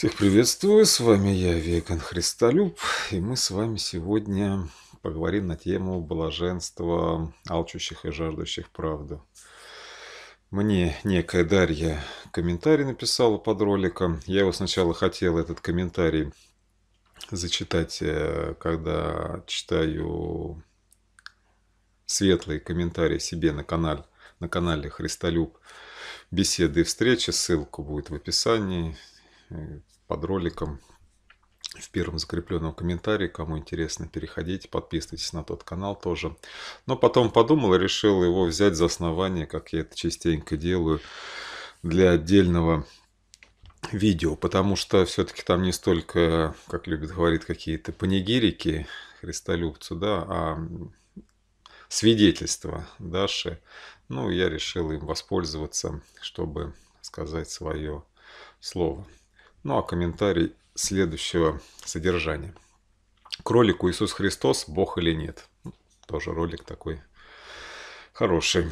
Всех приветствую, с вами я, Веган Христолюб, и мы с вами сегодня поговорим на тему блаженства алчущих и жаждущих правду. Мне некая Дарья комментарий написала под роликом. Я его сначала хотел этот комментарий зачитать, э, когда читаю светлый комментарий себе на канале, на канале Христолюб. Беседы и встречи, ссылка будет в описании под роликом в первом закрепленном комментарии. Кому интересно, переходите, подписывайтесь на тот канал тоже. Но потом подумал и решил его взять за основание, как я это частенько делаю, для отдельного видео, потому что все-таки там не столько, как любят говорить, какие-то панигирики христолюбцу, да, а свидетельство Даши. Ну, я решил им воспользоваться, чтобы сказать свое слово. Ну а комментарий следующего содержания. К ролику «Иисус Христос. Бог или нет?» ну, Тоже ролик такой хороший.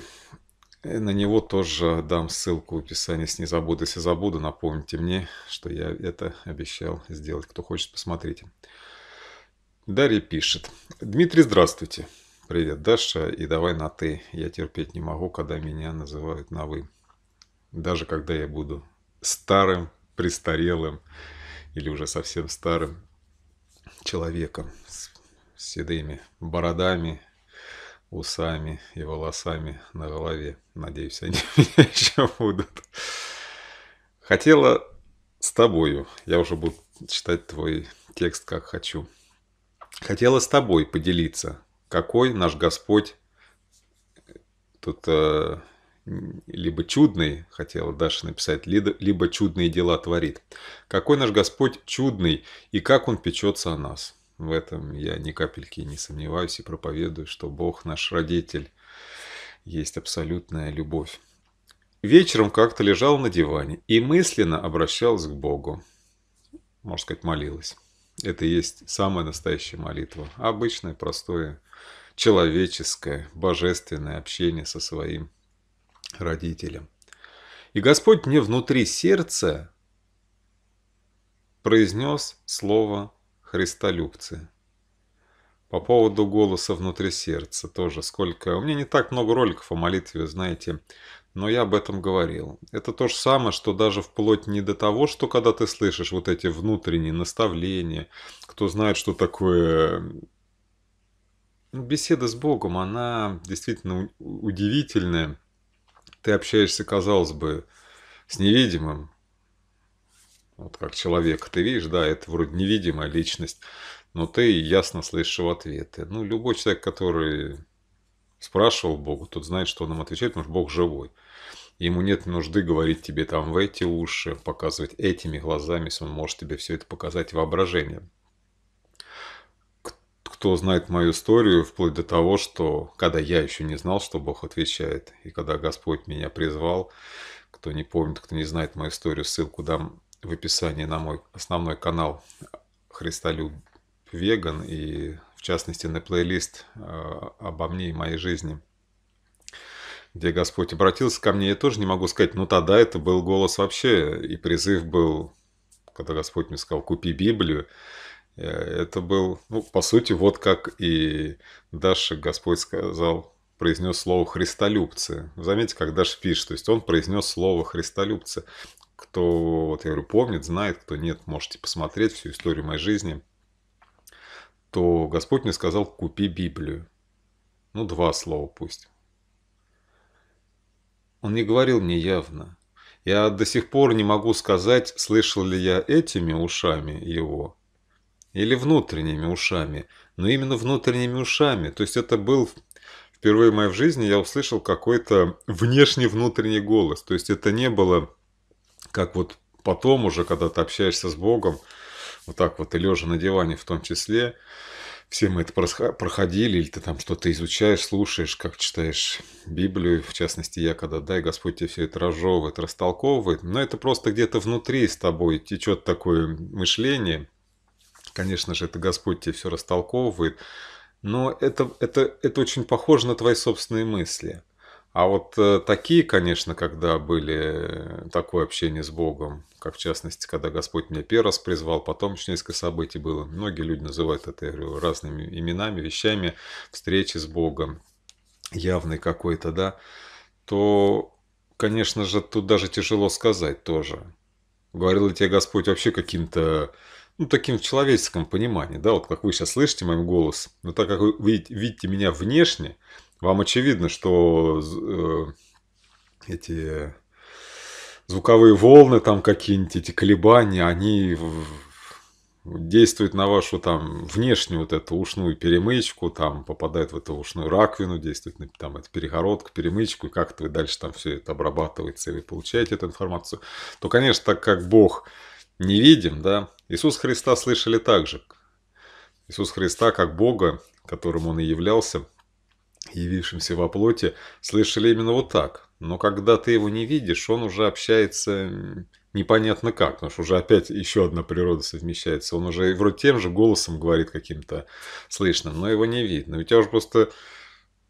И «Э, на него тоже дам ссылку в описании. С не забуду, если забуду, напомните мне, что я это обещал сделать. Кто хочет, посмотрите. Дарья пишет. Дмитрий, здравствуйте. Привет, Даша. И давай на «ты». Я терпеть не могу, когда меня называют на «вы». Даже когда я буду старым престарелым или уже совсем старым человеком с седыми бородами, усами и волосами на голове. Надеюсь, они меня еще будут. Хотела с тобою, я уже буду читать твой текст как хочу. Хотела с тобой поделиться, какой наш Господь, тут э, либо чудный, хотела Даша написать, либо чудные дела творит. Какой наш Господь чудный и как Он печется о нас. В этом я ни капельки не сомневаюсь и проповедую, что Бог наш родитель, есть абсолютная любовь. Вечером как-то лежал на диване и мысленно обращалась к Богу. Можно сказать, молилась. Это и есть самая настоящая молитва. Обычное, простое, человеческое, божественное общение со своим родителям. И Господь мне внутри сердца произнес слово «христолюбцы». По поводу голоса внутри сердца тоже сколько... У меня не так много роликов о молитве, знаете, но я об этом говорил. Это то же самое, что даже вплоть не до того, что когда ты слышишь вот эти внутренние наставления, кто знает, что такое... Беседа с Богом, она действительно удивительная. Ты общаешься, казалось бы, с невидимым. Вот как человек. ты видишь, да, это вроде невидимая личность, но ты ясно слышишь его ответы. Ну, любой человек, который спрашивал Бога, тот знает, что он им отвечает, потому что Бог живой. Ему нет нужды говорить тебе там в эти уши, показывать этими глазами, если он может тебе все это показать воображением кто знает мою историю, вплоть до того, что когда я еще не знал, что Бог отвечает, и когда Господь меня призвал, кто не помнит, кто не знает мою историю, ссылку дам в описании на мой основной канал Христолюб Веган и в частности на плейлист э, обо мне и моей жизни – где Господь обратился ко мне, я тоже не могу сказать, ну тогда это был голос вообще, и призыв был, когда Господь мне сказал, купи Библию, Э, это был, ну, по сути, вот как и Даша Господь сказал, произнес слово «христолюбцы». Заметьте, как Даша пишет, то есть он произнес слово «христолюбцы». Кто, вот я говорю, помнит, знает, кто нет, можете посмотреть всю историю моей жизни. То Господь мне сказал «купи Библию». Ну, два слова пусть. Он не говорил мне явно. Я до сих пор не могу сказать, слышал ли я этими ушами его – или внутренними ушами, но именно внутренними ушами. То есть это был впервые в моей жизни я услышал какой-то внешний-внутренний голос. То есть это не было, как вот потом уже, когда ты общаешься с Богом, вот так вот и лежа на диване в том числе, все мы это проходили, или ты там что-то изучаешь, слушаешь, как читаешь Библию, в частности, я когда, да, и Господь тебе все это разжевывает, растолковывает, но это просто где-то внутри с тобой течет такое мышление – конечно же, это Господь тебе все растолковывает, но это, это, это очень похоже на твои собственные мысли. А вот э, такие, конечно, когда были э, такое общение с Богом, как в частности, когда Господь меня первый раз призвал, потом еще несколько событий было. Многие люди называют это, я говорю, разными именами, вещами, встречи с Богом, явный какой-то, да, то, конечно же, тут даже тяжело сказать тоже. Говорил ли тебе Господь вообще каким-то ну, таким в человеческом понимании, да, вот как вы сейчас слышите мой голос, но так как вы видите, видите меня внешне, вам очевидно, что э, эти звуковые волны там какие-нибудь, эти колебания, они действуют на вашу там внешнюю вот эту ушную перемычку, там попадают в эту ушную раковину, действуют на там эту перегородку, перемычку, и как-то вы дальше там все это обрабатывается, и вы получаете эту информацию, то, конечно, так как Бог не видим, да, Иисус Христа слышали также. Иисус Христа как Бога, которым Он и являлся, явившимся во плоти, слышали именно вот так. Но когда ты его не видишь, он уже общается непонятно как, потому что уже опять еще одна природа совмещается. Он уже вроде тем же голосом говорит каким-то слышным, но его не видно. У тебя уже просто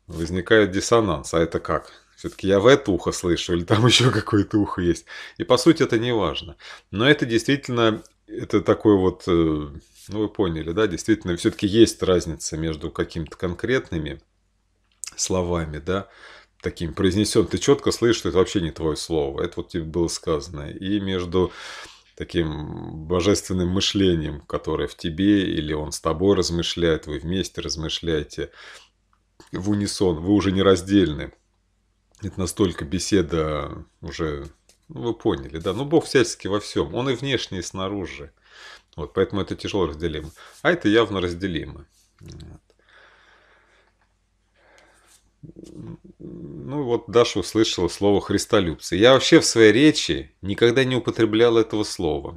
возникает диссонанс. А это как? Все-таки я в это ухо слышу, или там еще какое-то ухо есть. И по сути это не важно. Но это действительно, это такой вот, э, ну вы поняли, да, действительно, все-таки есть разница между какими-то конкретными словами, да, таким произнесен, ты четко слышишь, что это вообще не твое слово, это вот тебе было сказано, и между таким божественным мышлением, которое в тебе, или он с тобой размышляет, вы вместе размышляете в унисон, вы уже не раздельны. Это настолько беседа уже, ну, вы поняли, да? Ну, Бог всячески во всем. Он и внешне, и снаружи. Вот, поэтому это тяжело разделимо. А это явно разделимо. Вот. Ну вот Даша услышала слово «христолюбцы». Я вообще в своей речи никогда не употреблял этого слова.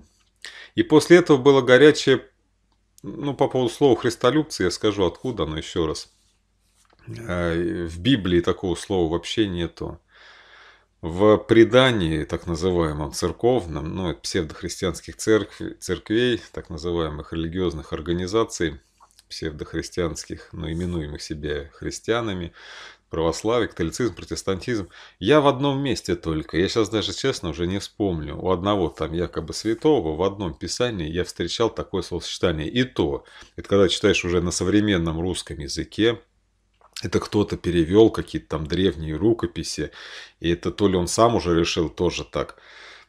И после этого было горячее, ну по поводу слова «христолюбцы» я скажу, откуда оно еще раз – Э, в Библии такого слова вообще нету. В предании, так называемом церковном, ну, псевдохристианских церкв, церквей, так называемых религиозных организаций, псевдохристианских, но именуемых себя христианами, православие, католицизм, протестантизм. Я в одном месте только, я сейчас даже честно уже не вспомню, у одного там якобы святого в одном писании я встречал такое словосочетание. И то, это когда читаешь уже на современном русском языке, это кто-то перевел какие-то там древние рукописи. И это то ли он сам уже решил тоже так.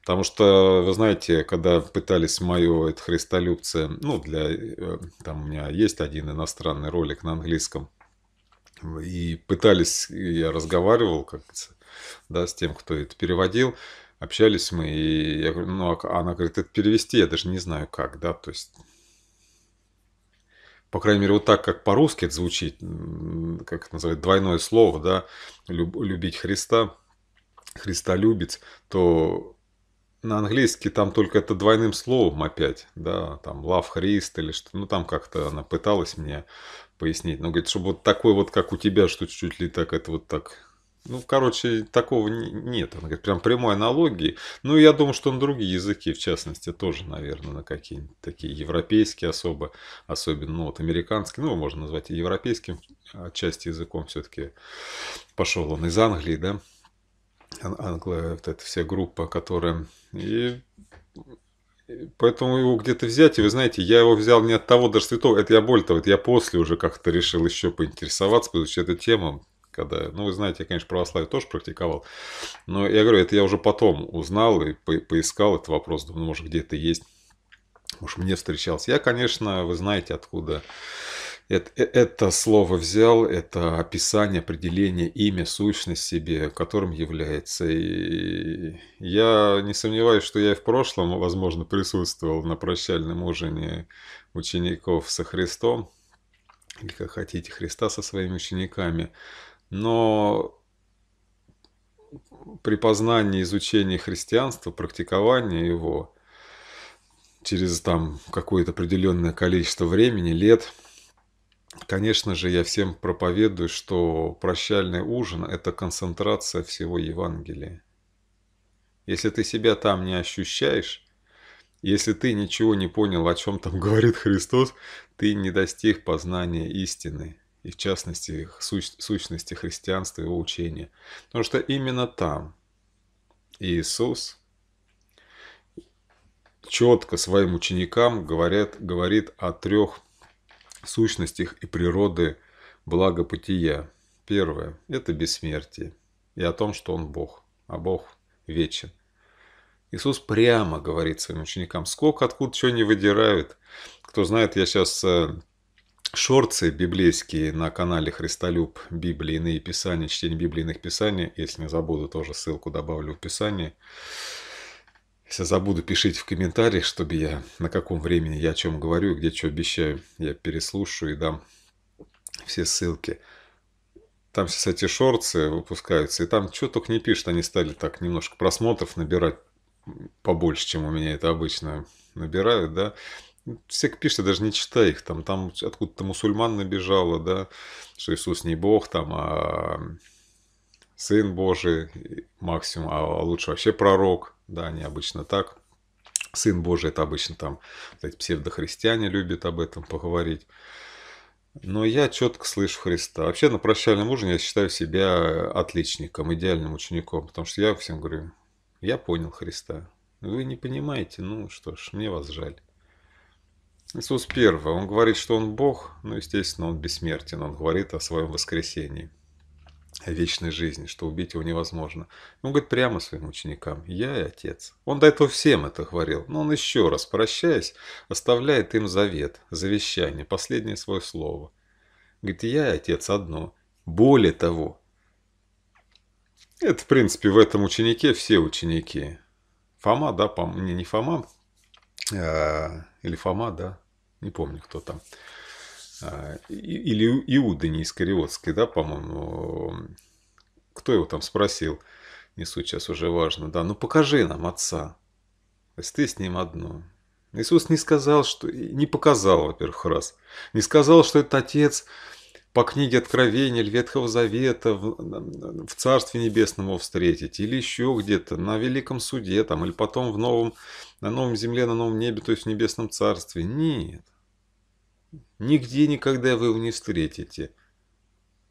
Потому что, вы знаете, когда пытались мое это христолюбце, ну, для, э, там у меня есть один иностранный ролик на английском, и пытались, я разговаривал, как да, с тем, кто это переводил, общались мы, и я говорю, ну, а она говорит, это перевести, я даже не знаю как, да, то есть по крайней мере, вот так, как по-русски это звучит, как это называют, двойное слово, да, любить Христа, Христа любить, то на английский там только это двойным словом опять, да, там love Христ или что, ну там как-то она пыталась мне пояснить, но говорит, чтобы вот такой вот, как у тебя, что чуть-чуть ли так это вот так ну, короче, такого нет. Она говорит, прям прямой аналогии. Ну, я думаю, что на другие языки, в частности, тоже, наверное, на какие-нибудь такие европейские особо, особенно, ну, вот американский, ну, можно назвать и европейским отчасти а языком все-таки пошел он из Англии, да, англо, вот эта вся группа, которая... И Поэтому его где-то взять, и вы знаете, я его взял не от того даже святого, это я более того, это я после уже как-то решил еще поинтересоваться, потому что эта тема когда, ну, вы знаете, я, конечно, православие тоже практиковал, но я говорю, это я уже потом узнал и по поискал этот вопрос, думаю, ну, может, где-то есть, может мне встречался. Я, конечно, вы знаете, откуда это, э, это слово взял, это описание, определение, имя, сущность себе, которым является. И я не сомневаюсь, что я и в прошлом, возможно, присутствовал на прощальном ужине учеников со Христом, или как хотите, Христа со своими учениками. Но при познании, изучении христианства, практиковании его через там какое-то определенное количество времени, лет, конечно же, я всем проповедую, что прощальный ужин – это концентрация всего Евангелия. Если ты себя там не ощущаешь, если ты ничего не понял, о чем там говорит Христос, ты не достиг познания истины – и в частности сущ, сущности христианства и его учения. Потому что именно там Иисус четко своим ученикам говорит говорит о трех сущностях и природы благопытия. Первое – это бессмертие и о том, что Он Бог, а Бог вечен. Иисус прямо говорит своим ученикам, сколько откуда чего не выдирают. Кто знает, я сейчас э, шорцы библейские на канале Христолюб Библии, иные писания, чтение библийных писаний. Если не забуду, тоже ссылку добавлю в описании. Если забуду, пишите в комментариях, чтобы я на каком времени я о чем говорю, где что обещаю. Я переслушаю и дам все ссылки. Там сейчас эти шорцы выпускаются, и там что только не пишут, они стали так немножко просмотров набирать побольше, чем у меня это обычно набирают, да все пишут, я даже не читаю их, там, там откуда-то мусульман набежало, да, что Иисус не Бог, там, а Сын Божий максимум, а лучше вообще пророк, да, они обычно так. Сын Божий, это обычно там эти псевдохристиане любят об этом поговорить. Но я четко слышу Христа. Вообще на прощальном ужине я считаю себя отличником, идеальным учеником, потому что я всем говорю, я понял Христа. Вы не понимаете, ну что ж, мне вас жаль. Иисус первый, Он говорит, что Он Бог, ну естественно, Он бессмертен. Он говорит о своем воскресении, о вечной жизни, что убить Его невозможно. Он говорит прямо своим ученикам, «Я и Отец». Он до этого всем это говорил, но Он еще раз, прощаясь, оставляет им завет, завещание, последнее свое слово. Говорит, «Я и Отец одно». Более того, это, в принципе, в этом ученике все ученики. Фома, да, по мне не Фома, а, или Фома, да, не помню, кто там. А, или Иуда не Искариотский, да, по-моему. Кто его там спросил? Не суть сейчас уже важно. Да, ну покажи нам отца. То есть ты с ним одно. Иисус не сказал, что... Не показал, во-первых, раз. Не сказал, что этот отец по книге Откровения или Ветхого Завета в, в Царстве Небесном его встретить, или еще где-то на Великом Суде, там, или потом в новом, на Новом Земле, на Новом Небе, то есть в Небесном Царстве. Нет. Нигде никогда вы его не встретите.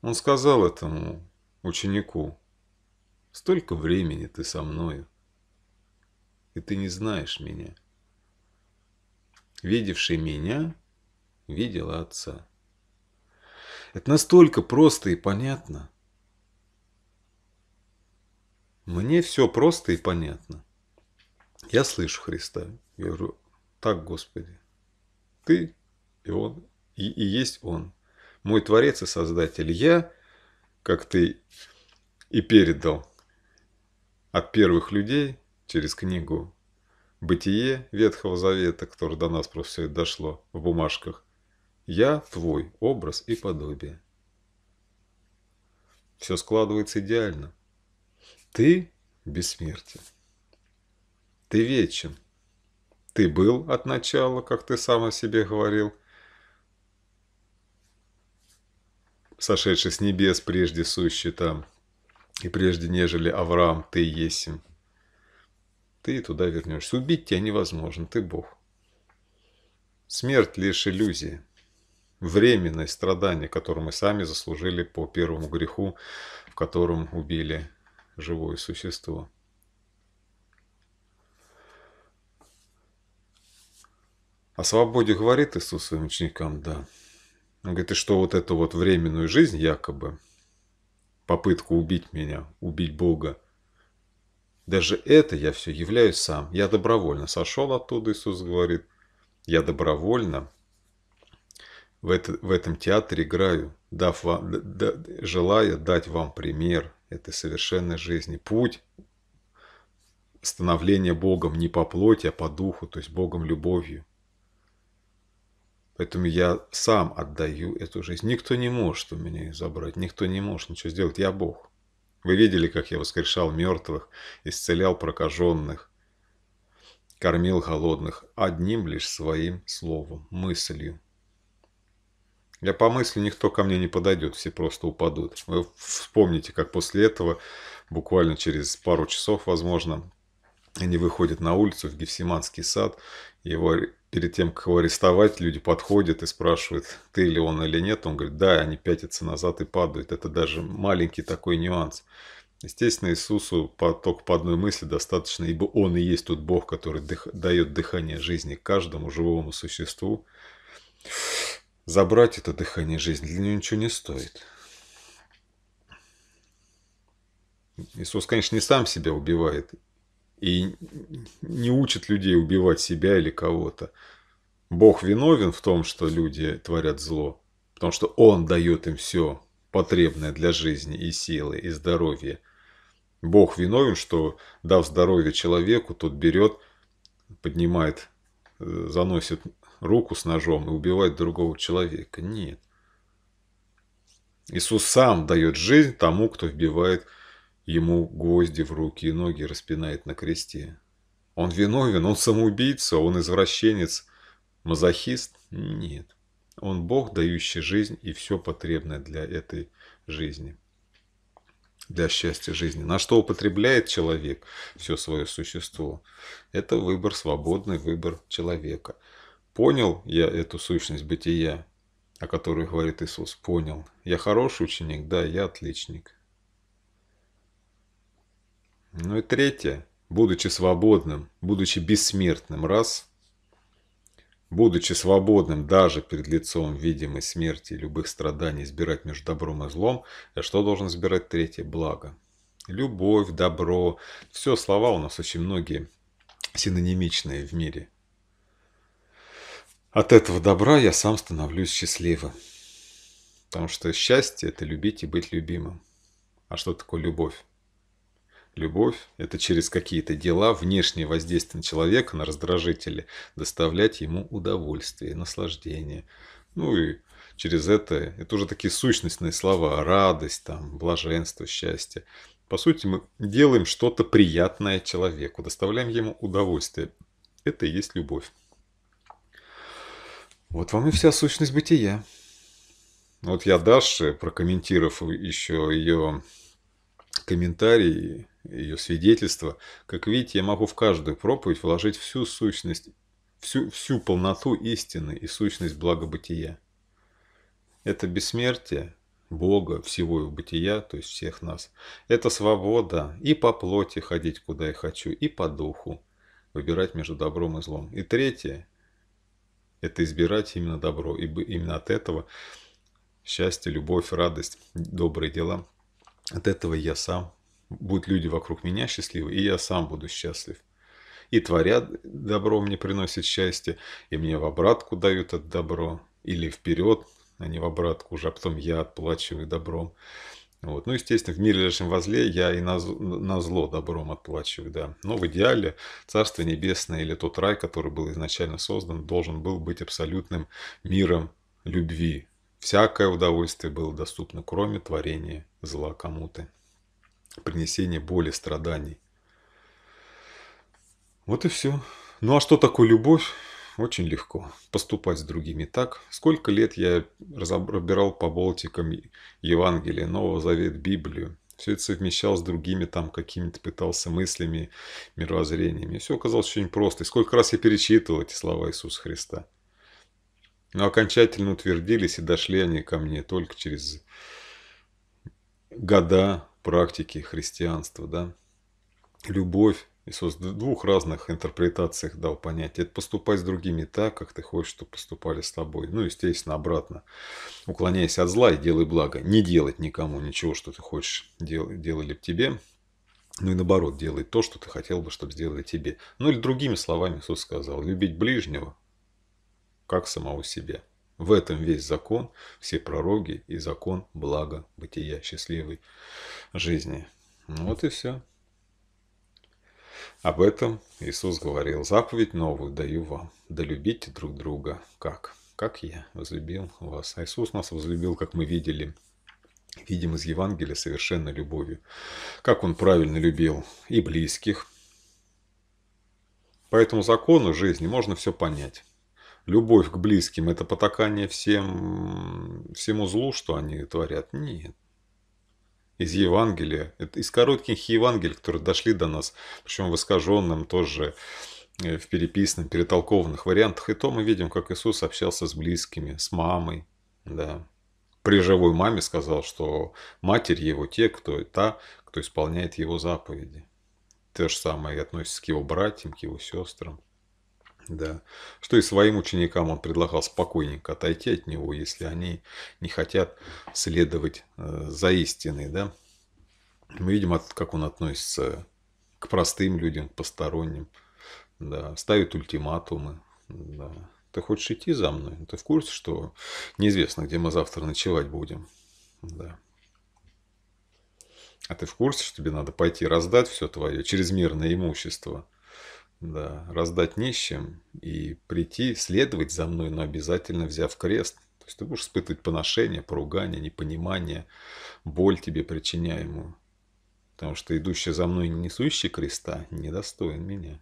Он сказал этому ученику, «Столько времени ты со мною, и ты не знаешь меня». Видевший меня, видел отца. Это настолько просто и понятно. Мне все просто и понятно. Я слышу Христа. Я говорю, так, Господи, Ты и он, и, и есть он. Мой Творец и Создатель. Я, как ты и передал от первых людей через книгу «Бытие» Ветхого Завета, который до нас просто все это дошло в бумажках, «Я твой образ и подобие». Все складывается идеально. Ты бессмертен. Ты вечен. Ты был от начала, как ты сам о себе говорил – сошедший с небес, прежде сущий там, и прежде нежели Авраам, ты есим. Ты туда вернешься. Убить тебя невозможно, ты Бог. Смерть лишь иллюзия. Временное страдание, которое мы сами заслужили по первому греху, в котором убили живое существо. О свободе говорит Иисус своим ученикам, да. Он говорит, и что вот эту вот временную жизнь якобы, попытку убить меня, убить Бога, даже это я все являюсь сам. Я добровольно сошел оттуда, Иисус говорит. Я добровольно в, это, в этом театре играю, дав вам, да, желая дать вам пример этой совершенной жизни. Путь становления Богом не по плоти, а по духу, то есть Богом любовью. Поэтому я сам отдаю эту жизнь. Никто не может у меня ее забрать, никто не может ничего сделать. Я Бог. Вы видели, как я воскрешал мертвых, исцелял прокаженных, кормил голодных одним лишь своим словом, мыслью. Я по мысли никто ко мне не подойдет, все просто упадут. Вы вспомните, как после этого, буквально через пару часов, возможно, они выходят на улицу в Гефсиманский сад. Его, перед тем, как его арестовать, люди подходят и спрашивают, ты или он или нет. Он говорит, да, они пятятся назад и падают. Это даже маленький такой нюанс. Естественно, Иисусу по, только по одной мысли достаточно, ибо Он и есть тот Бог, который дых, дает дыхание жизни каждому живому существу. Забрать это дыхание жизни для него ничего не стоит. Иисус, конечно, не сам себя убивает, и не учит людей убивать себя или кого-то. Бог виновен в том, что люди творят зло, потому что Он дает им все потребное для жизни и силы, и здоровья. Бог виновен, что, дав здоровье человеку, тот берет, поднимает, э, заносит руку с ножом и убивает другого человека. Нет. Иисус сам дает жизнь тому, кто вбивает Ему гвозди в руки и ноги распинает на кресте. Он виновен, он самоубийца, он извращенец, мазохист? Нет. Он Бог, дающий жизнь и все потребное для этой жизни, для счастья жизни. На что употребляет человек все свое существо? Это выбор, свободный выбор человека. Понял я эту сущность бытия, о которой говорит Иисус? Понял. Я хороший ученик? Да, я отличник. Ну и третье. Будучи свободным, будучи бессмертным, раз. Будучи свободным даже перед лицом видимой смерти и любых страданий, избирать между добром и злом, я э, что должен избирать третье? Благо. Любовь, добро. Все слова у нас очень многие синонимичные в мире. От этого добра я сам становлюсь счастливым. Потому что счастье – это любить и быть любимым. А что такое любовь? Любовь – это через какие-то дела внешнее воздействие человека на раздражители, доставлять ему удовольствие, наслаждение. Ну и через это, это уже такие сущностные слова, радость, там, блаженство, счастье. По сути, мы делаем что-то приятное человеку, доставляем ему удовольствие. Это и есть любовь. Вот вам и вся сущность бытия. Вот я Даше, прокомментировав еще ее комментарии, ее свидетельства. Как видите, я могу в каждую проповедь вложить всю сущность, всю, всю полноту истины и сущность благобытия. Это бессмертие Бога, всего его бытия, то есть всех нас. Это свобода и по плоти ходить, куда я хочу, и по духу выбирать между добром и злом. И третье – это избирать именно добро, ибо именно от этого счастье, любовь, радость, добрые дела – от этого я сам. Будут люди вокруг меня счастливы, и я сам буду счастлив. И творят добро мне приносит счастье, и мне в обратку дают это добро. Или вперед, а не в обратку уже, а потом я отплачиваю добром. Вот. Ну, естественно, в мире лишнем возле я и на, на зло добром отплачиваю, да. Но в идеале Царство Небесное или тот рай, который был изначально создан, должен был быть абсолютным миром любви, Всякое удовольствие было доступно, кроме творения зла кому-то, принесения боли, страданий. Вот и все. Ну а что такое любовь? Очень легко. Поступать с другими так. Сколько лет я разбирал по болтикам Евангелие, Нового Завет, Библию. Все это совмещал с другими там какими-то пытался мыслями, мировоззрениями. И все оказалось очень просто. И сколько раз я перечитывал эти слова Иисуса Христа. Но окончательно утвердились и дошли они ко мне только через года практики христианства, да. Любовь Иисус в двух разных интерпретациях дал понятие. Это поступать с другими так, как ты хочешь, чтобы поступали с тобой. Ну, естественно, обратно. Уклоняйся от зла и делай благо. Не делать никому ничего, что ты хочешь, дел, делали бы тебе. Ну и наоборот, делай то, что ты хотел бы, чтобы сделали тебе. Ну или другими словами Иисус сказал, любить ближнего, как самого себя. В этом весь закон, все пророги и закон блага, бытия, счастливой жизни. Ну вот и все. Об этом Иисус говорил. Заповедь новую даю вам. Да любите друг друга. Как? Как я возлюбил вас. А Иисус нас возлюбил, как мы видели. Видим из Евангелия совершенно любовью. Как он правильно любил и близких. По этому закону жизни можно все понять любовь к близким – это потакание всем, всему злу, что они творят? Нет. Из Евангелия, из коротких Евангелий, которые дошли до нас, причем в искаженном тоже, э, в переписанном, перетолкованных вариантах, и то мы видим, как Иисус общался с близкими, с мамой, да. При живой маме сказал, что матерь его те, кто та, кто исполняет его заповеди. То же самое и относится к его братьям, к его сестрам. Да. Что и своим ученикам он предлагал спокойненько отойти от него, если они не хотят следовать э, за истиной. Да? Мы видим, как он относится к простым людям, к посторонним. Да. Ставит ультиматумы. Да. Ты хочешь идти за мной? Ты в курсе, что неизвестно, где мы завтра ночевать будем? Да. А ты в курсе, что тебе надо пойти раздать все твое чрезмерное имущество? да, раздать нищим и прийти следовать за мной, но обязательно взяв крест. То есть ты будешь испытывать поношение, поругание, непонимание, боль тебе причиняемую. Потому что идущий за мной, не несущий креста, недостоин меня.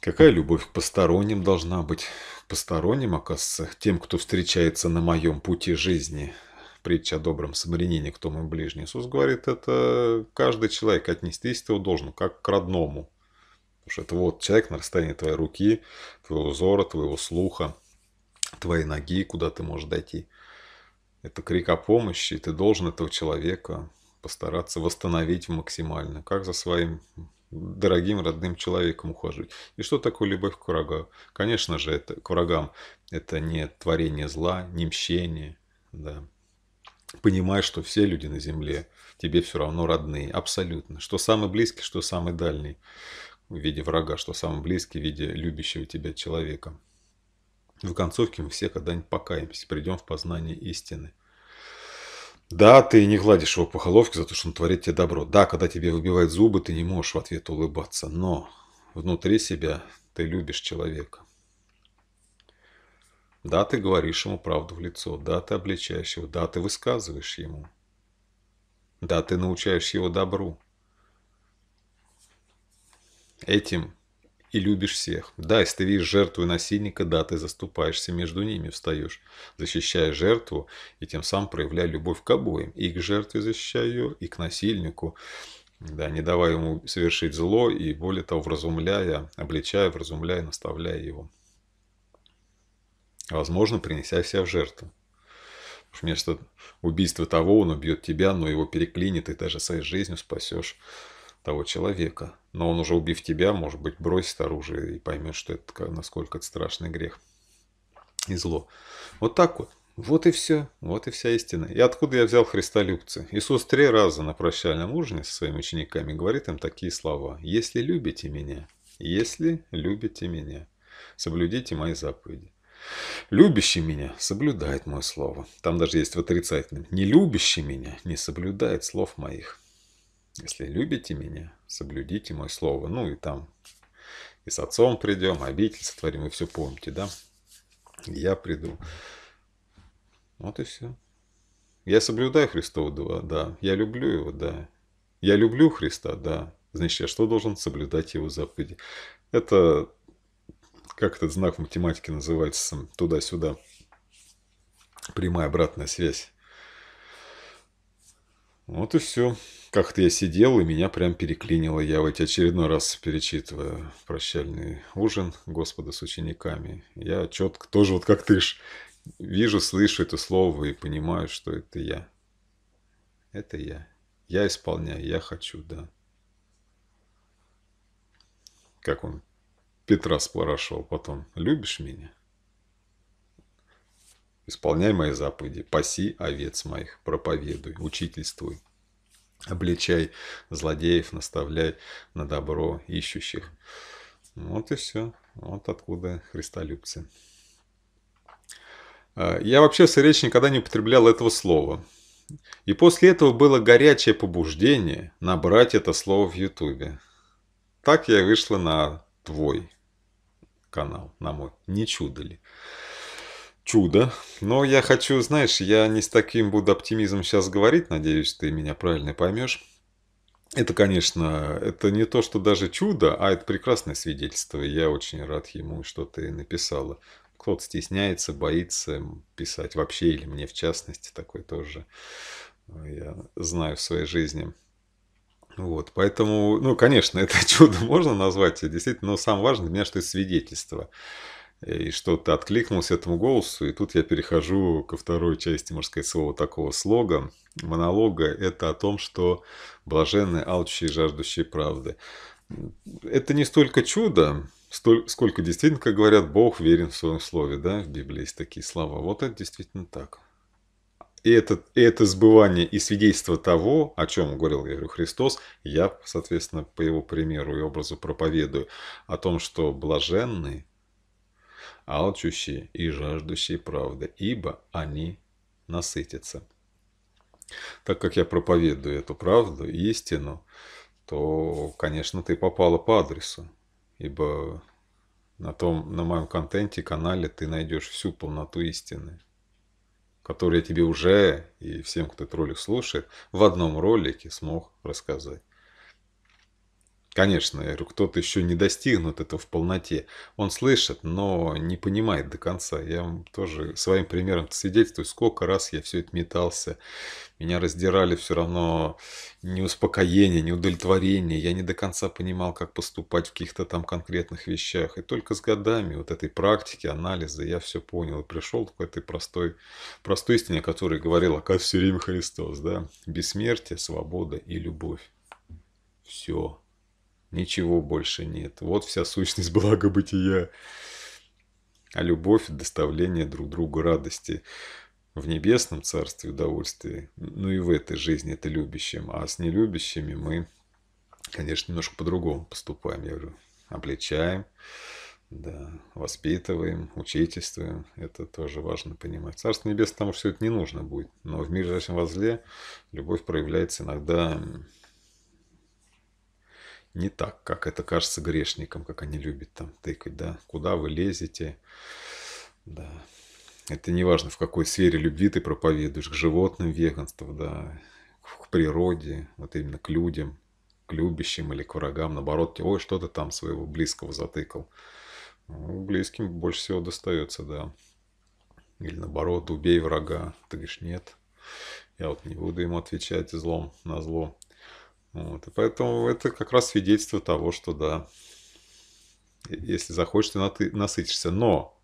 Какая любовь к посторонним должна быть? К посторонним, оказывается, тем, кто встречается на моем пути жизни – в притче о добром самарянине, кто мой ближний, Иисус говорит, это каждый человек, отнестись ты его должен, как к родному. Потому что это вот человек на расстоянии твоей руки, твоего взора, твоего слуха, твоей ноги, куда ты можешь дойти. Это крик о помощи, и ты должен этого человека постараться восстановить максимально, как за своим дорогим родным человеком ухаживать. И что такое любовь к врагу? Конечно же, это, к врагам это не творение зла, не мщение, да, понимаешь, что все люди на земле тебе все равно родные, абсолютно. Что самый близкий, что самый дальний в виде врага, что самый близкий в виде любящего тебя человека. В концовке мы все когда-нибудь покаемся, придем в познание истины. Да, ты не гладишь его по головке за то, что он творит тебе добро. Да, когда тебе выбивают зубы, ты не можешь в ответ улыбаться, но внутри себя ты любишь человека. Да, ты говоришь ему правду в лицо, да, ты обличаешь его, да, ты высказываешь ему. Да, ты научаешь его добру. Этим и любишь всех. Да, если ты видишь жертву и насильника, да, ты заступаешься между ними, встаешь, защищая жертву и тем самым проявляя любовь к обоим. И к жертве защищая ее, и к насильнику, да, не давая ему совершить зло и более того, вразумляя, обличая, вразумляя, наставляя его возможно, принеся себя в жертву. Вместо убийства того он убьет тебя, но его переклинит, и даже своей жизнью спасешь того человека. Но он уже убив тебя, может быть, бросит оружие и поймет, что это насколько это страшный грех и зло. Вот так вот. Вот и все, вот и вся истина. И откуда я взял христолюбцы? Иисус три раза на прощальном ужине со своими учениками говорит им такие слова. «Если любите меня, если любите меня, соблюдите мои заповеди». Любящий меня соблюдает мое слово. Там даже есть в отрицательном. Не любящий меня не соблюдает слов моих. Если любите меня, соблюдите мое слово. Ну и там и с отцом придем, обитель сотворим, вы все помните, да? Я приду. Вот и все. Я соблюдаю Христово, да. Я люблю его, да. Я люблю Христа, да. Значит, я что должен соблюдать его заповеди? Это как этот знак в математике называется, туда-сюда, прямая обратная связь. Вот и все. Как-то я сидел, и меня прям переклинило. Я вот очередной раз перечитываю прощальный ужин Господа с учениками. Я четко тоже вот как ты ж вижу, слышу это слово и понимаю, что это я. Это я. Я исполняю, я хочу, да. Как он Петра спрашивал потом, любишь меня? Исполняй мои заповеди, паси овец моих, проповедуй, учительствуй, обличай злодеев, наставляй на добро ищущих. Вот и все. Вот откуда христолюбцы. А, я вообще в своей речи никогда не употреблял этого слова. И после этого было горячее побуждение набрать это слово в Ютубе. Так я вышла на «твой» канал, на мой. Не чудо ли? Чудо. Но я хочу, знаешь, я не с таким буду оптимизмом сейчас говорить, надеюсь, ты меня правильно поймешь. Это, конечно, это не то, что даже чудо, а это прекрасное свидетельство. Я очень рад ему, что ты написала. Кто-то стесняется, боится писать вообще, или мне в частности, такой тоже я знаю в своей жизни. Ну вот, поэтому, ну, конечно, это чудо можно назвать, действительно, но самое важное для меня, что это свидетельство. И что-то откликнулся этому голосу, и тут я перехожу ко второй части, можно сказать, своего такого слога, монолога. Это о том, что блаженны алчущие и жаждущие правды. Это не столько чудо, столь, сколько действительно, как говорят, Бог верен в своем слове, да, в Библии есть такие слова. Вот это действительно так и это, и это сбывание и свидетельство того, о чем говорил, я говорю, Христос, я, соответственно, по его примеру и образу проповедую о том, что блаженны, алчущие и жаждущие правды, ибо они насытятся. Так как я проповедую эту правду, истину, то, конечно, ты попала по адресу, ибо на, том, на моем контенте, канале ты найдешь всю полноту истины который я тебе уже и всем, кто этот ролик слушает, в одном ролике смог рассказать. Конечно, я говорю, кто-то еще не достигнут этого в полноте. Он слышит, но не понимает до конца. Я вам тоже своим примером то свидетельствую, сколько раз я все это метался. Меня раздирали все равно не успокоение, не удовлетворение. Я не до конца понимал, как поступать в каких-то там конкретных вещах. И только с годами вот этой практики, анализа я все понял и пришел к этой простой, простой истине, о которой говорил, оказывается, все время Христос, да, бессмертие, свобода и любовь. Все ничего больше нет. Вот вся сущность блага бытия. А любовь – доставление друг другу радости в небесном царстве удовольствия, ну и в этой жизни это любящим. А с нелюбящими мы, конечно, немножко по-другому поступаем. Я говорю, обличаем, да, воспитываем, учительствуем. Это тоже важно понимать. Царство небесное, там все это не нужно будет. Но в мире зачем во зле любовь проявляется иногда не так, как это кажется грешникам, как они любят там тыкать, да, куда вы лезете, да. Это не важно, в какой сфере любви ты проповедуешь, к животным веганство, да, к природе, вот именно к людям, к любящим или к врагам, наоборот, ой, что ты там своего близкого затыкал. Ну, близким больше всего достается, да. Или наоборот, убей врага. Ты говоришь, нет, я вот не буду ему отвечать злом на зло. Вот. И поэтому это как раз свидетельство того, что да, если захочешь, ты насытишься. Но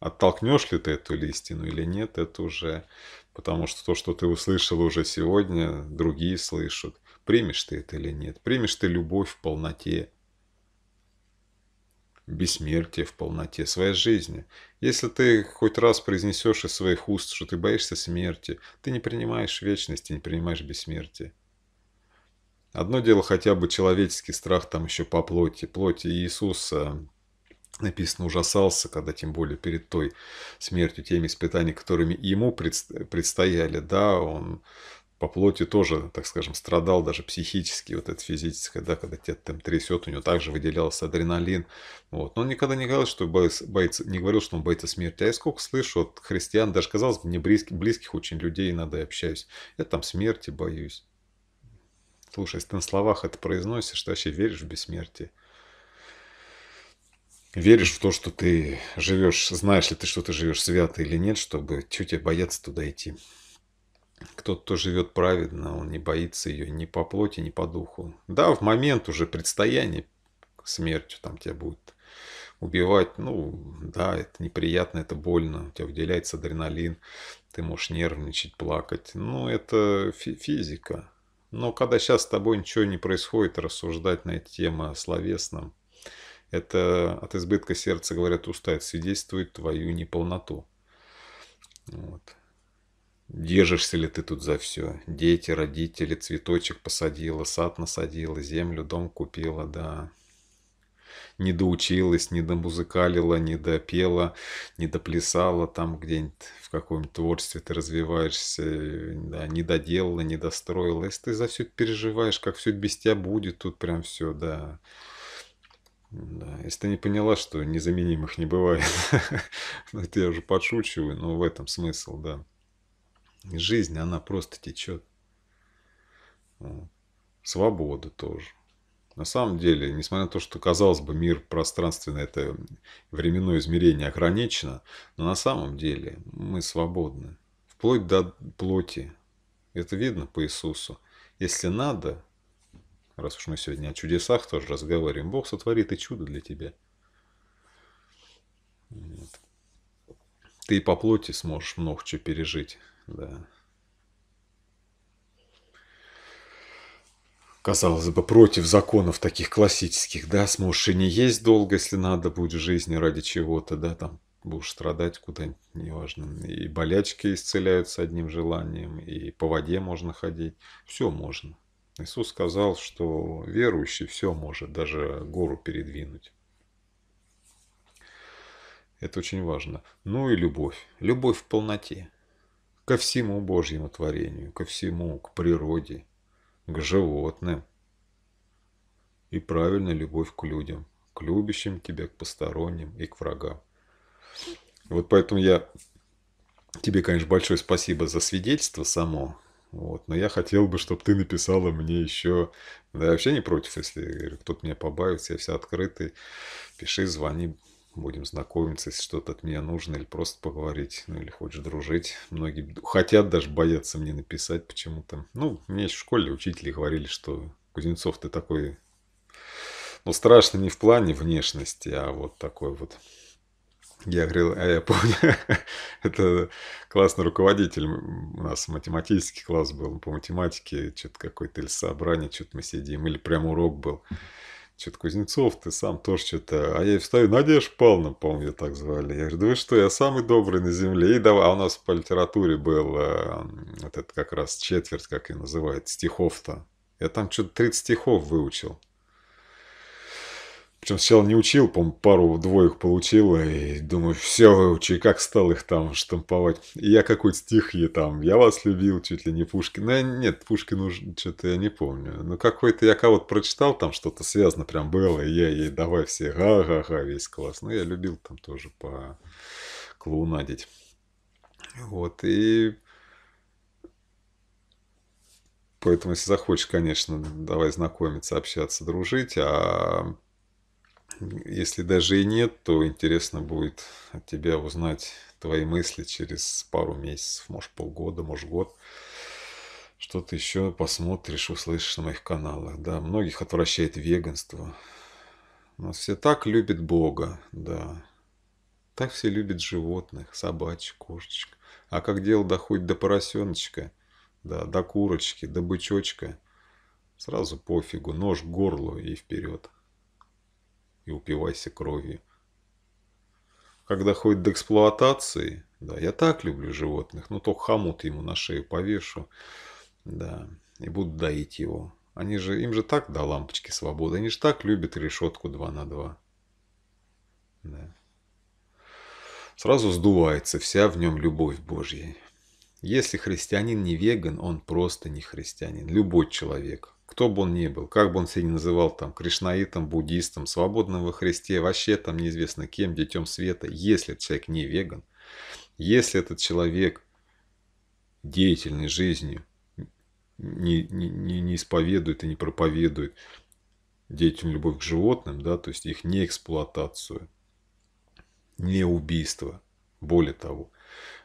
оттолкнешь ли ты эту листину или нет, это уже потому что то, что ты услышал уже сегодня, другие слышат. Примешь ты это или нет? Примешь ты любовь в полноте, бессмертие в полноте своей жизни если ты хоть раз произнесешь из своих уст, что ты боишься смерти, ты не принимаешь вечности, не принимаешь бессмертие. Одно дело хотя бы человеческий страх там еще по плоти. Плоти Иисуса э, написано ужасался, когда тем более перед той смертью, теми испытаниями, которыми ему предстояли, да, он по плоти тоже, так скажем, страдал даже психически, вот это физическое, да, когда тебя там трясет, у него также выделялся адреналин, вот. Но он никогда не говорил, что боится, не говорил, что он боится смерти. А я сколько слышу от христиан, даже, казалось бы, мне близких, близких очень людей иногда общаюсь, я там смерти боюсь. Слушай, если ты на словах это произносишь, ты вообще веришь в бессмертие. Веришь в то, что ты живешь, знаешь ли ты, что ты живешь свято или нет, чтобы чуть тебя бояться туда идти. Кто-то, кто живет праведно, он не боится ее ни по плоти, ни по духу. Да, в момент уже предстояния смертью там тебя будет убивать. Ну, да, это неприятно, это больно, у тебя выделяется адреналин, ты можешь нервничать, плакать. Ну, это фи физика. Но когда сейчас с тобой ничего не происходит, рассуждать на эти темы словесным, это от избытка сердца, говорят, уста, свидетельствует твою неполноту. Вот. Держишься ли ты тут за все? Дети, родители, цветочек посадила, сад насадила, землю, дом купила, да. Не доучилась, не домузыкалила, не допела, не доплясала там где-нибудь в каком-нибудь творчестве ты развиваешься, да, не доделала, не достроила. Если ты за все переживаешь, как все без тебя будет, тут прям все, да. Да. Если ты не поняла, что незаменимых не бывает, ну, это я уже подшучиваю, но в этом смысл, да. Жизнь, она просто течет. Свобода тоже. На самом деле, несмотря на то, что, казалось бы, мир пространственно, это временное измерение ограничено, но на самом деле мы свободны. Вплоть до плоти. Это видно по Иисусу. Если надо, раз уж мы сегодня о чудесах тоже разговариваем, Бог сотворит и чудо для тебя. Нет. Ты и по плоти сможешь много чего пережить да. Казалось бы, против законов таких классических, да, сможешь и не есть долго, если надо будет в жизни ради чего-то, да, там будешь страдать куда-нибудь, неважно. И болячки исцеляются одним желанием, и по воде можно ходить, все можно. Иисус сказал, что верующий все может, даже гору передвинуть. Это очень важно. Ну и любовь. Любовь в полноте ко всему Божьему творению, ко всему, к природе, к животным. И правильно любовь к людям, к любящим тебя, к посторонним и к врагам. Вот поэтому я тебе, конечно, большое спасибо за свидетельство само, вот. Но я хотел бы, чтобы ты написала мне еще... Да, я вообще не против, если кто-то меня побавится, я вся открытый. Пиши, звони, будем знакомиться, если что-то от меня нужно, или просто поговорить, ну или хочешь дружить. Многие хотят даже боятся мне написать почему-то. Ну, мне еще в школе учители говорили, что Кузнецов ты такой, ну страшно не в плане внешности, а вот такой вот. Я говорил, а я помню, это классный руководитель, у нас математический класс был по математике, что-то какой-то или собрание, что-то мы сидим, или прям урок был что-то Кузнецов, ты сам тоже что-то... А я встаю, Надежда Павловна, помню, моему ее так звали. Я говорю, да вы что, я самый добрый на земле. И давай, а у нас по литературе был э, вот это как раз четверть, как и называют, стихов-то. Я там что-то 30 стихов выучил. Причем сначала не учил, по пару двоих получил, и думаю, все выучи и как стал их там штамповать. И я какой-то стихи там, я вас любил, чуть ли не Пушкин. Ну, нет, Пушкин уже, что-то я не помню. но ну, какой-то я кого-то прочитал, там что-то связано прям было, и я ей давай все, га-га-га, весь класс. Ну, я любил там тоже по клоунадить. Вот, и Поэтому, если захочешь, конечно, давай знакомиться, общаться, дружить. А если даже и нет, то интересно будет от тебя узнать твои мысли через пару месяцев, может полгода, может год. Что ты еще посмотришь, услышишь на моих каналах. Да, многих отвращает веганство. но все так любят Бога, да. Так все любят животных, собачек, кошечек. А как дело доходит до поросеночка, да, до курочки, до бычочка, сразу пофигу, нож к горлу и вперед и упивайся кровью. Когда ходит до эксплуатации, да, я так люблю животных, но ну, то хамут ему на шею повешу, да, и буду доить его. Они же, им же так до лампочки свободы, они же так любят решетку 2 на 2. Да. Сразу сдувается вся в нем любовь Божья. Если христианин не веган, он просто не христианин. Любой человек. Кто бы он ни был, как бы он себя ни называл там, кришнаитом, буддистом, свободным во Христе, вообще там неизвестно кем, детем света, если этот человек не веган, если этот человек деятельной жизнью не, не, не исповедует и не проповедует детям любовь к животным, да, то есть их не эксплуатацию, не убийство. Более того,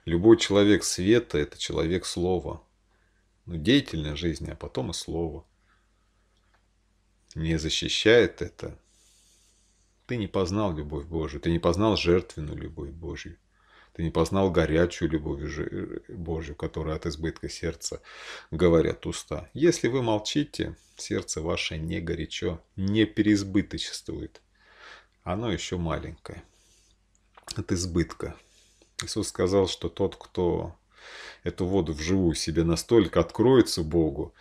любой человек света – это человек слова. Ну, деятельная жизнь, а потом и слово не защищает это, ты не познал любовь Божию, ты не познал жертвенную любовь Божью, ты не познал горячую любовь э, Божью, которая от избытка сердца говорят уста. Если вы молчите, сердце ваше не горячо, не переизбыточествует. Оно еще маленькое от избытка. Иисус сказал, что тот, кто эту воду вживую себе настолько откроется Богу,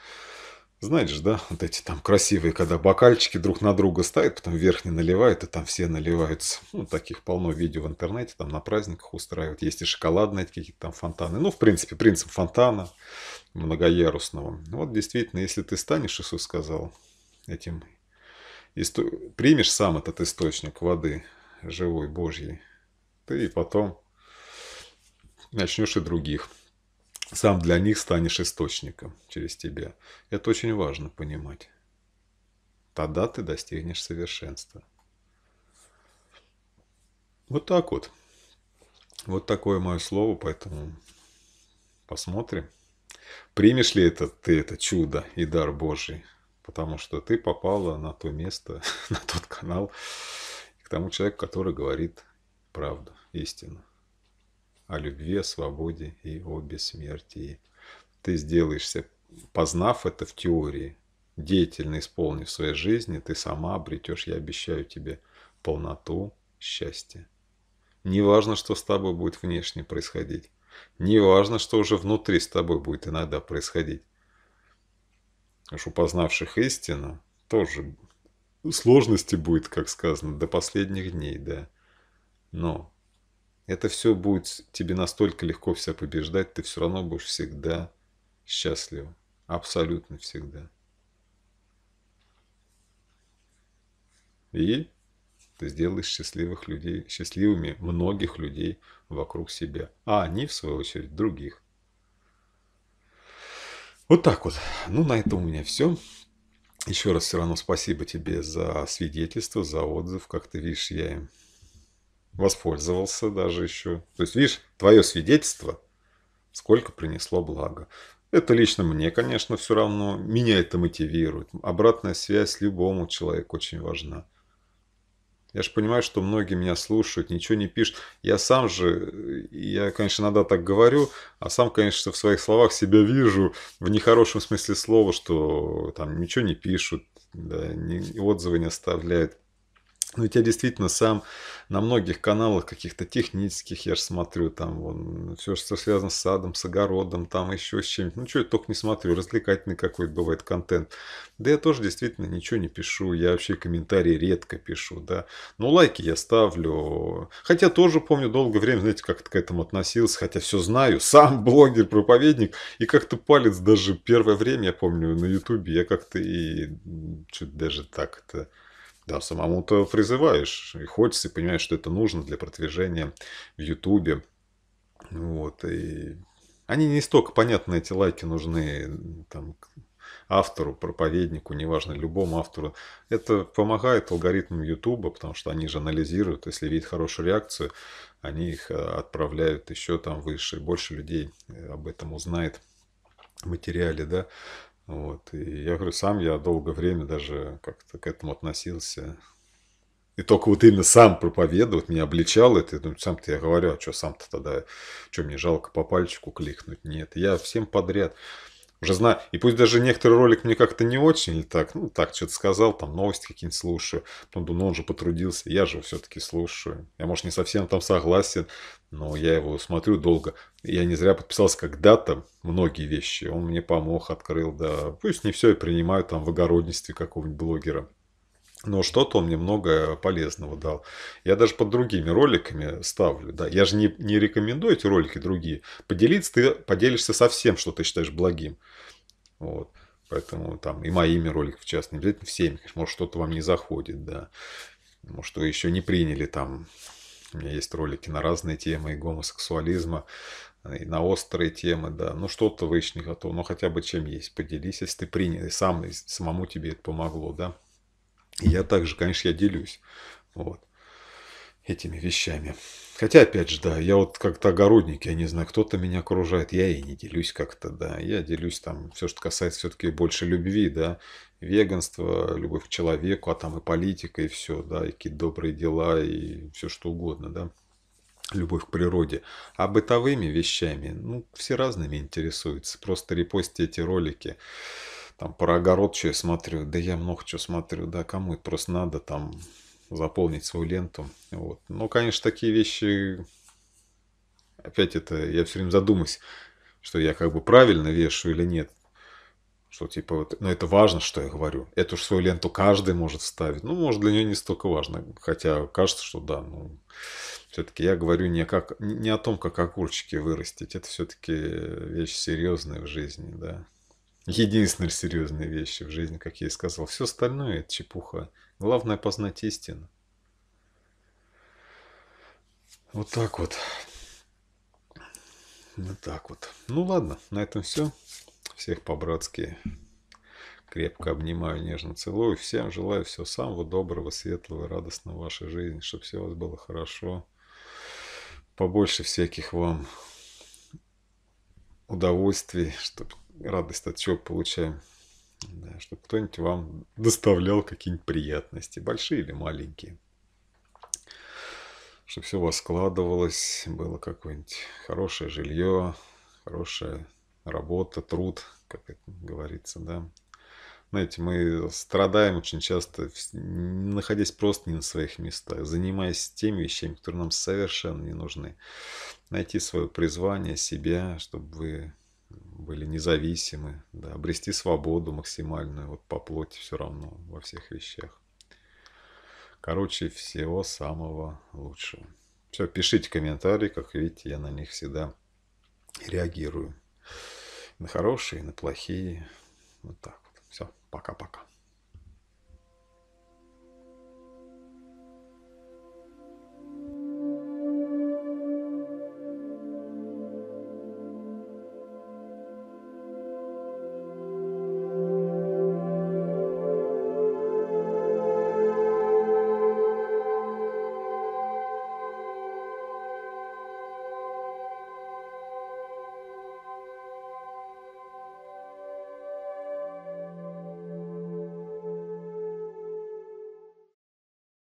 знаешь, да, вот эти там красивые, когда бокальчики друг на друга ставят, потом верхний наливают, и там все наливаются. Ну, таких полно видео в интернете, там на праздниках устраивают. Есть и шоколадные какие-то там фонтаны. Ну, в принципе, принцип фонтана многоярусного. Ну, вот действительно, если ты станешь, Иисус сказал, этим исто... примешь сам этот источник воды живой, Божьей, ты и потом начнешь и других сам для них станешь источником через тебя. Это очень важно понимать. Тогда ты достигнешь совершенства. Вот так вот. Вот такое мое слово, поэтому посмотрим. Примешь ли это ты это чудо и дар Божий? Потому что ты попала на то место, на тот канал, к тому человеку, который говорит правду, истину о любви, о свободе и о бессмертии. Ты сделаешься, познав это в теории, деятельно исполнив в своей жизни, ты сама обретешь, я обещаю тебе, полноту счастья. Не важно, что с тобой будет внешне происходить. Не важно, что уже внутри с тобой будет иногда происходить. Уж у познавших истину тоже сложности будет, как сказано, до последних дней, да. Но это все будет тебе настолько легко вся побеждать, ты все равно будешь всегда счастлив, Абсолютно всегда. И ты сделаешь счастливых людей, счастливыми многих людей вокруг себя, а они, в свою очередь, других. Вот так вот. Ну, на этом у меня все. Еще раз все равно спасибо тебе за свидетельство, за отзыв. Как ты видишь, я им воспользовался даже еще. То есть, видишь, твое свидетельство сколько принесло блага. Это лично мне, конечно, все равно. Меня это мотивирует. Обратная связь любому человеку очень важна. Я же понимаю, что многие меня слушают, ничего не пишут. Я сам же, я, конечно, иногда так говорю, а сам, конечно, в своих словах себя вижу в нехорошем смысле слова, что там ничего не пишут, да, не, отзывы не оставляют. Ну, у тебя действительно сам на многих каналах каких-то технических, я же смотрю, там, вон, все, что связано с садом, с огородом, там еще с чем-нибудь. Ну, что я только не смотрю, развлекательный какой-то бывает контент. Да я тоже действительно ничего не пишу, я вообще комментарии редко пишу, да. Но ну, лайки я ставлю. Хотя тоже помню долгое время, знаете, как-то к этому относился, хотя все знаю, сам блогер, проповедник, и как-то палец даже первое время, я помню, на ютубе я как-то и чуть даже так это... Да, самому-то призываешь, и хочется, и понимаешь, что это нужно для продвижения в Ютубе. Вот, и они не столько, понятно, эти лайки нужны там, автору, проповеднику, неважно, любому автору. Это помогает алгоритмам Ютуба, потому что они же анализируют, если видят хорошую реакцию, они их э, отправляют еще там выше, больше людей э, об этом узнает в материале, да. Вот. И я говорю, сам я долгое время даже как-то к этому относился. И только вот именно сам проповедовать меня обличал это. Я думаю, сам-то я говорю, а что сам-то тогда, что мне жалко по пальчику кликнуть? Нет, я всем подряд уже знаю, и пусть даже некоторый ролик мне как-то не очень, или так, ну, так что-то сказал, там, новости какие-нибудь слушаю, потом думаю, ну, он же потрудился, я же все-таки слушаю, я, может, не совсем там согласен, но я его смотрю долго, я не зря подписался когда-то, многие вещи, он мне помог, открыл, да, пусть не все я принимаю там в огородничестве какого-нибудь блогера, но что-то он мне много полезного дал. Я даже под другими роликами ставлю. Да. Я же не, не рекомендую эти ролики другие. Поделиться ты поделишься со всем, что ты считаешь благим. Вот. Поэтому там и моими роликами, в частности, не обязательно всеми. может, что-то вам не заходит, да. Может, вы еще не приняли там. У меня есть ролики на разные темы и гомосексуализма, и на острые темы, да. Ну, что-то вы еще не готовы, но хотя бы чем есть, поделись, если ты принял, и сам, и самому тебе это помогло, да я также, конечно, я делюсь вот, этими вещами. Хотя, опять же, да, я вот как-то огородник, я не знаю, кто-то меня окружает, я и не делюсь как-то, да. Я делюсь там все, что касается все-таки больше любви, да, веганства, любовь к человеку, а там и политика, и все, да, и какие-то добрые дела, и все что угодно, да. Любовь к природе. А бытовыми вещами, ну, все разными интересуются. Просто репостите эти ролики. Там про огород что я смотрю, да я много чего смотрю, да кому это просто надо там заполнить свою ленту. Вот. Ну, конечно, такие вещи, опять это, я все время задумаюсь, что я как бы правильно вешаю или нет. Что типа, вот, ну это важно, что я говорю. Эту же свою ленту каждый может вставить. Ну, может, для нее не столько важно. Хотя кажется, что да. Ну, все-таки я говорю не, как, не о том, как огурчики вырастить. Это все-таки вещь серьезная в жизни, да. Единственные серьезные вещи в жизни, как я и сказал. Все остальное – это чепуха. Главное – познать истину. Вот так вот. Вот так вот. Ну ладно, на этом все. Всех по-братски крепко обнимаю, нежно целую. Всем желаю всего самого доброго, светлого радостного в вашей жизни, чтобы все у вас было хорошо. Побольше всяких вам удовольствий, чтобы радость от чего получаем. Да, чтобы кто-нибудь вам доставлял какие-нибудь приятности, большие или маленькие. Чтобы все у вас складывалось, было какое-нибудь хорошее жилье, хорошая работа, труд, как это говорится, да. Знаете, мы страдаем очень часто, находясь просто не на своих местах, занимаясь теми вещами, которые нам совершенно не нужны. Найти свое призвание, себя, чтобы вы были независимы, да, обрести свободу максимальную, вот по плоти все равно во всех вещах. Короче, всего самого лучшего. Все, пишите комментарии, как видите, я на них всегда реагирую. На хорошие, на плохие. Вот так вот. Все, пока-пока.